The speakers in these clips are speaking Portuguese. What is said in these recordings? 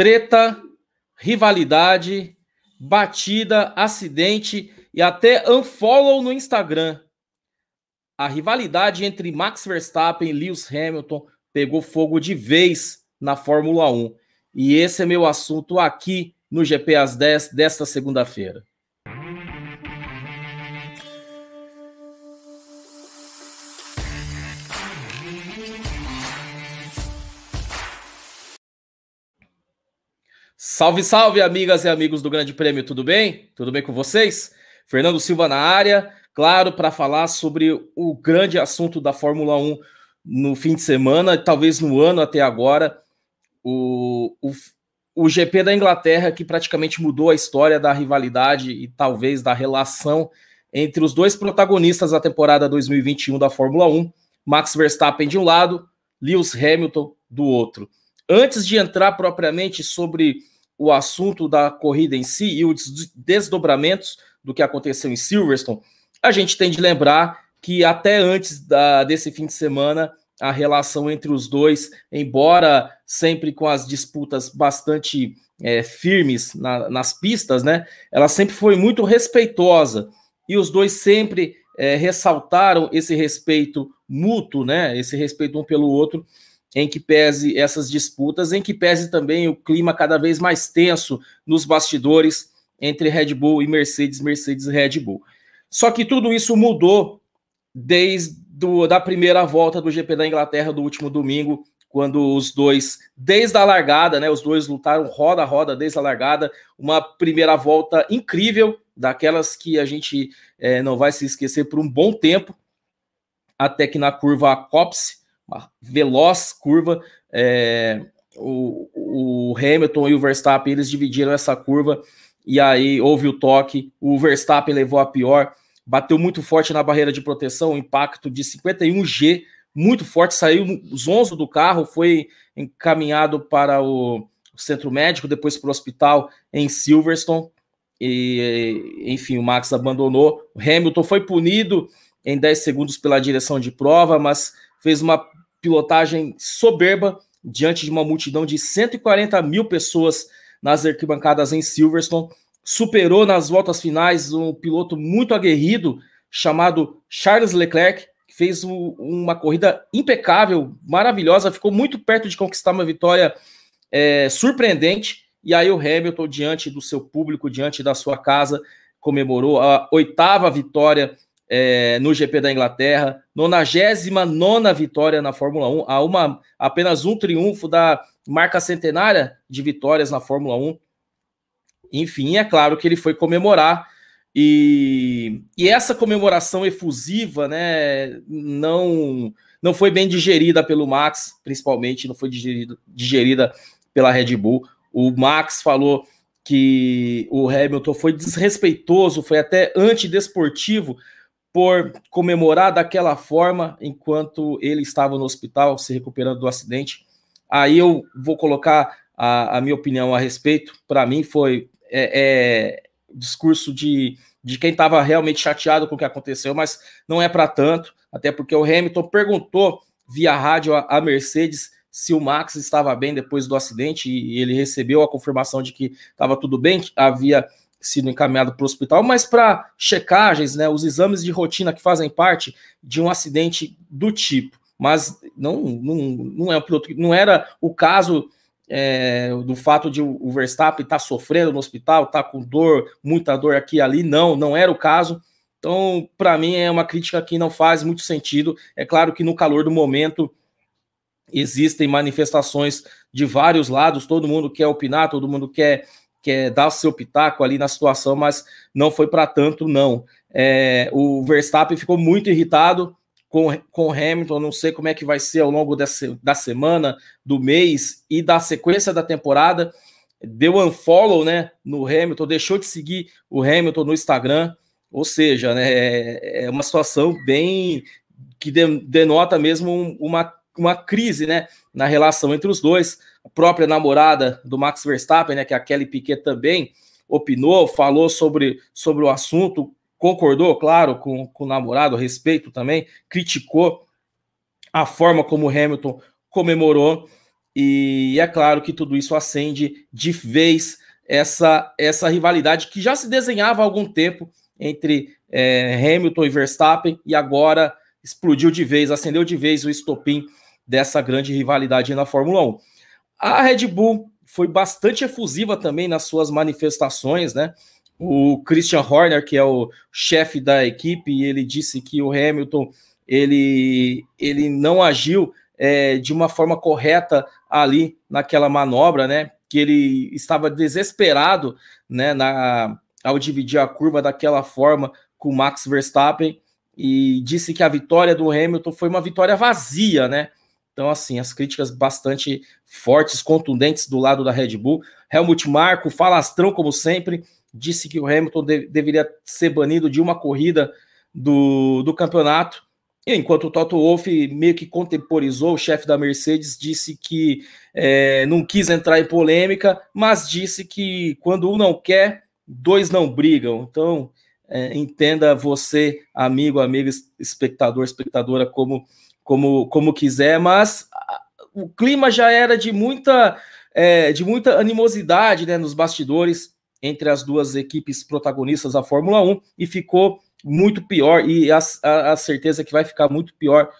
treta, rivalidade, batida, acidente e até unfollow no Instagram. A rivalidade entre Max Verstappen e Lewis Hamilton pegou fogo de vez na Fórmula 1. E esse é meu assunto aqui no GP às 10 desta segunda-feira. Salve, salve, amigas e amigos do Grande Prêmio, tudo bem? Tudo bem com vocês? Fernando Silva na área, claro, para falar sobre o grande assunto da Fórmula 1 no fim de semana, talvez no ano até agora, o, o, o GP da Inglaterra, que praticamente mudou a história da rivalidade e talvez da relação entre os dois protagonistas da temporada 2021 da Fórmula 1, Max Verstappen de um lado, Lewis Hamilton do outro. Antes de entrar propriamente sobre o assunto da corrida em si e os desdobramentos do que aconteceu em Silverstone, a gente tem de lembrar que até antes da, desse fim de semana a relação entre os dois, embora sempre com as disputas bastante é, firmes na, nas pistas, né? Ela sempre foi muito respeitosa e os dois sempre é, ressaltaram esse respeito mútuo, né? Esse respeito um pelo outro em que pese essas disputas, em que pese também o clima cada vez mais tenso nos bastidores entre Red Bull e Mercedes, Mercedes e Red Bull. Só que tudo isso mudou desde do, da primeira volta do GP da Inglaterra do último domingo, quando os dois, desde a largada, né, os dois lutaram roda a roda desde a largada, uma primeira volta incrível, daquelas que a gente é, não vai se esquecer por um bom tempo, até que na curva Copse, uma veloz curva. É, o, o Hamilton e o Verstappen eles dividiram essa curva e aí houve o toque. O Verstappen levou a pior, bateu muito forte na barreira de proteção, impacto de 51G, muito forte, saiu zonzo do carro, foi encaminhado para o centro médico, depois para o hospital em Silverstone. E, enfim, o Max abandonou. O Hamilton foi punido em 10 segundos pela direção de prova, mas fez uma pilotagem soberba diante de uma multidão de 140 mil pessoas nas arquibancadas em Silverstone. Superou nas voltas finais um piloto muito aguerrido chamado Charles Leclerc, que fez uma corrida impecável, maravilhosa, ficou muito perto de conquistar uma vitória é, surpreendente. E aí o Hamilton, diante do seu público, diante da sua casa, comemorou a oitava vitória é, no GP da Inglaterra, 99 vitória na Fórmula 1, a uma, apenas um triunfo da marca centenária de vitórias na Fórmula 1. Enfim, é claro que ele foi comemorar. E, e essa comemoração efusiva, né, não não foi bem digerida pelo Max, principalmente, não foi digerida digerida pela Red Bull. O Max falou que o Hamilton foi desrespeitoso, foi até antidesportivo por comemorar daquela forma enquanto ele estava no hospital se recuperando do acidente. Aí eu vou colocar a, a minha opinião a respeito. Para mim, foi é, é, discurso de, de quem estava realmente chateado com o que aconteceu, mas não é para tanto, até porque o Hamilton perguntou via rádio à Mercedes se o Max estava bem depois do acidente e ele recebeu a confirmação de que estava tudo bem, havia sido encaminhado para o hospital, mas para checagens, né, os exames de rotina que fazem parte de um acidente do tipo. Mas não, não, não, é, não era o caso é, do fato de o Verstappen estar tá sofrendo no hospital, estar tá com dor, muita dor aqui e ali, não, não era o caso. Então, para mim, é uma crítica que não faz muito sentido. É claro que no calor do momento existem manifestações de vários lados, todo mundo quer opinar, todo mundo quer quer é dar seu pitaco ali na situação, mas não foi para tanto, não. É, o Verstappen ficou muito irritado com, com Hamilton, não sei como é que vai ser ao longo dessa, da semana, do mês e da sequência da temporada. Deu unfollow né, no Hamilton, deixou de seguir o Hamilton no Instagram, ou seja, né, é, é uma situação bem que denota mesmo uma uma crise né, na relação entre os dois. A própria namorada do Max Verstappen, né, que é a Kelly Piquet também opinou, falou sobre, sobre o assunto, concordou, claro, com, com o namorado, respeito também, criticou a forma como Hamilton comemorou. E é claro que tudo isso acende de vez essa, essa rivalidade que já se desenhava há algum tempo entre é, Hamilton e Verstappen e agora explodiu de vez, acendeu de vez o estopim dessa grande rivalidade na Fórmula 1. A Red Bull foi bastante efusiva também nas suas manifestações, né? O Christian Horner, que é o chefe da equipe, ele disse que o Hamilton ele, ele não agiu é, de uma forma correta ali naquela manobra, né? Que ele estava desesperado, né? Na, ao dividir a curva daquela forma com o Max Verstappen e disse que a vitória do Hamilton foi uma vitória vazia, né? Então, assim, as críticas bastante fortes, contundentes do lado da Red Bull. Helmut Marko, falastrão como sempre, disse que o Hamilton de deveria ser banido de uma corrida do, do campeonato. E enquanto o Toto Wolff meio que contemporizou, o chefe da Mercedes disse que é, não quis entrar em polêmica, mas disse que quando um não quer, dois não brigam. Então, é, entenda você, amigo, amiga, espectador, espectadora, como como, como quiser, mas o clima já era de muita, é, de muita animosidade né, nos bastidores entre as duas equipes protagonistas da Fórmula 1 e ficou muito pior e a, a, a certeza que vai ficar muito pior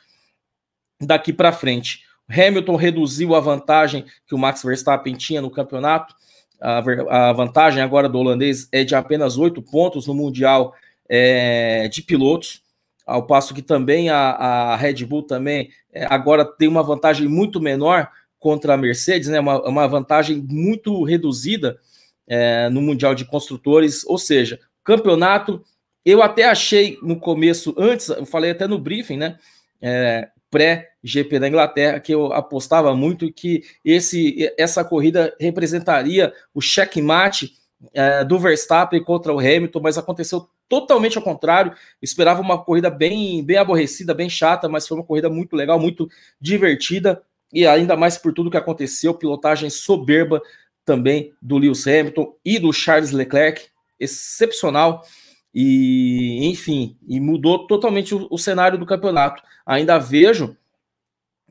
daqui para frente. Hamilton reduziu a vantagem que o Max Verstappen tinha no campeonato. A, a vantagem agora do holandês é de apenas oito pontos no Mundial é, de Pilotos ao passo que também a, a Red Bull também é, agora tem uma vantagem muito menor contra a Mercedes, né? Uma, uma vantagem muito reduzida é, no Mundial de Construtores, ou seja, campeonato. Eu até achei no começo, antes, eu falei até no briefing, né? É, pré-GP da Inglaterra, que eu apostava muito que esse, essa corrida representaria o checkmate é, do Verstappen contra o Hamilton, mas aconteceu totalmente ao contrário. Esperava uma corrida bem, bem aborrecida, bem chata, mas foi uma corrida muito legal, muito divertida e ainda mais por tudo que aconteceu, pilotagem soberba também do Lewis Hamilton e do Charles Leclerc, excepcional e enfim, e mudou totalmente o, o cenário do campeonato. Ainda vejo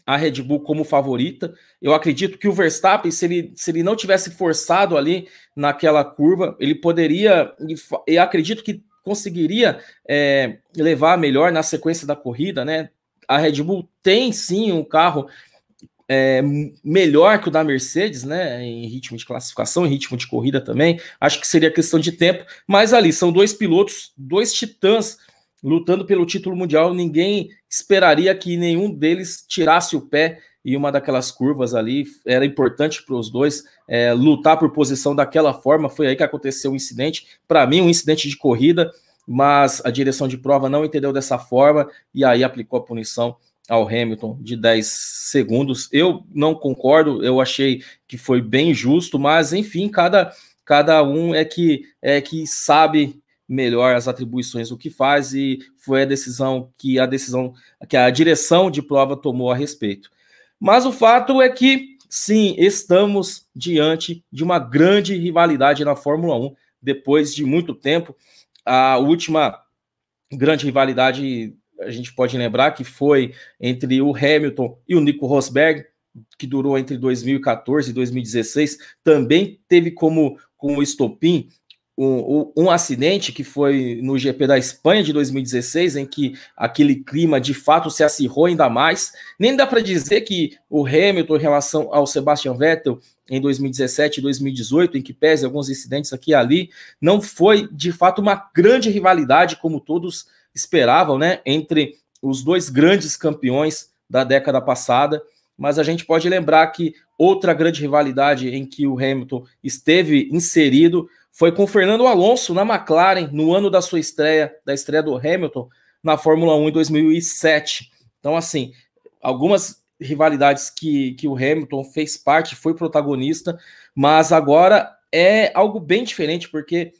a Red Bull como favorita. Eu acredito que o Verstappen, se ele, se ele não tivesse forçado ali naquela curva, ele poderia, e acredito que conseguiria é, levar melhor na sequência da corrida, né? A Red Bull tem sim um carro é, melhor que o da Mercedes, né? Em ritmo de classificação, em ritmo de corrida também. Acho que seria questão de tempo, mas ali são dois pilotos, dois titãs lutando pelo título mundial, ninguém esperaria que nenhum deles tirasse o pé e uma daquelas curvas ali era importante para os dois é, lutar por posição daquela forma. Foi aí que aconteceu o um incidente. Para mim, um incidente de corrida, mas a direção de prova não entendeu dessa forma e aí aplicou a punição ao Hamilton de 10 segundos. Eu não concordo, eu achei que foi bem justo, mas enfim, cada cada um é que é que sabe melhor as atribuições do que faz e foi a decisão que a decisão que a direção de prova tomou a respeito. Mas o fato é que sim, estamos diante de uma grande rivalidade na Fórmula 1 depois de muito tempo. A última grande rivalidade a gente pode lembrar que foi entre o Hamilton e o Nico Rosberg, que durou entre 2014 e 2016, também teve como, como estopim um, um, acidente que foi no GP da Espanha de 2016, em que aquele clima de fato se acirrou ainda mais. Nem dá para dizer que o Hamilton, em relação ao Sebastian Vettel em 2017 e 2018, em que pese alguns incidentes aqui e ali, não foi de fato uma grande rivalidade, como todos esperavam, né? Entre os dois grandes campeões da década passada. Mas a gente pode lembrar que outra grande rivalidade em que o Hamilton esteve inserido foi com Fernando Alonso na McLaren no ano da sua estreia, da estreia do Hamilton na Fórmula 1 em 2007. Então, assim, algumas rivalidades que, que o Hamilton fez parte, foi protagonista, mas agora é algo bem diferente, porque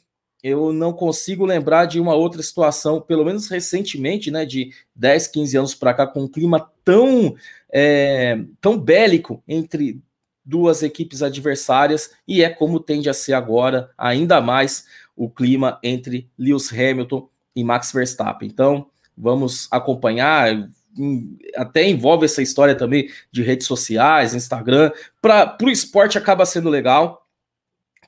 eu não consigo lembrar de uma outra situação, pelo menos recentemente, né, de 10, 15 anos para cá, com um clima tão, é, tão bélico entre duas equipes adversárias e é como tende a ser agora, ainda mais o clima entre Lewis Hamilton e Max Verstappen. Então, vamos acompanhar, até envolve essa história também de redes sociais, Instagram, para o esporte acaba sendo legal.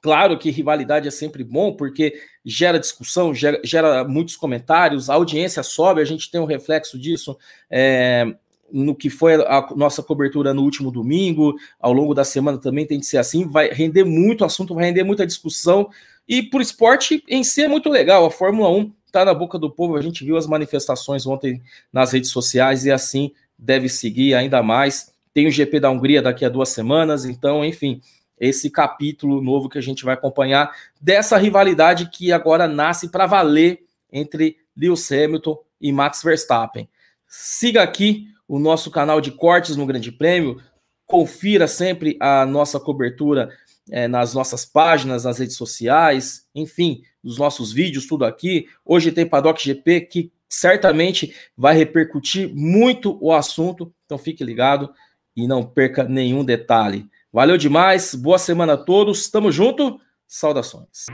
Claro que rivalidade é sempre bom, porque gera discussão, gera, gera muitos comentários, a audiência sobe, a gente tem um reflexo disso é, no que foi a nossa cobertura no último domingo, ao longo da semana também tem que ser assim, vai render muito assunto, vai render muita discussão, e por esporte em si é muito legal, a Fórmula 1 está na boca do povo, a gente viu as manifestações ontem nas redes sociais, e assim deve seguir ainda mais, tem o GP da Hungria daqui a duas semanas, então, enfim, esse capítulo novo que a gente vai acompanhar dessa rivalidade que agora nasce para valer entre Lewis Hamilton e Max Verstappen. Siga aqui o nosso canal de cortes no Grande Prêmio. Confira sempre a nossa cobertura é, nas nossas páginas, nas redes sociais, enfim, nos nossos vídeos, tudo aqui. Hoje tem Paddock GP que certamente vai repercutir muito o assunto, então fique ligado e não perca nenhum detalhe. Valeu demais, boa semana a todos, tamo junto, saudações.